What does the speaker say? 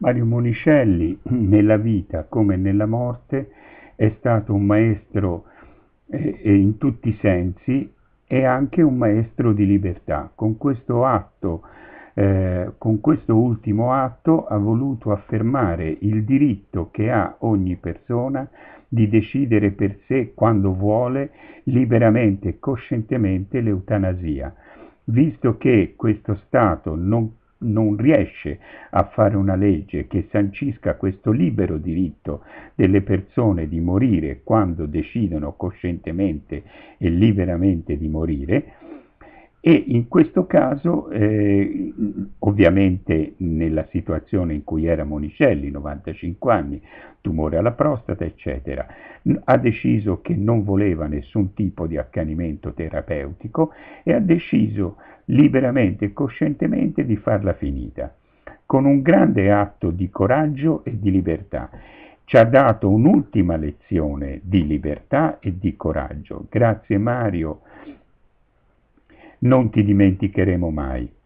Mario Monicelli nella vita come nella morte è stato un maestro eh, eh, in tutti i sensi e anche un maestro di libertà. Con questo atto, eh, con questo ultimo atto ha voluto affermare il diritto che ha ogni persona di decidere per sé quando vuole liberamente e coscientemente l'eutanasia visto che questo Stato non non riesce a fare una legge che sancisca questo libero diritto delle persone di morire quando decidono coscientemente e liberamente di morire, e in questo caso, eh, ovviamente nella situazione in cui era Monicelli, 95 anni, tumore alla prostata, eccetera, ha deciso che non voleva nessun tipo di accanimento terapeutico e ha deciso liberamente e coscientemente di farla finita, con un grande atto di coraggio e di libertà. Ci ha dato un'ultima lezione di libertà e di coraggio. Grazie Mario, non ti dimenticheremo mai.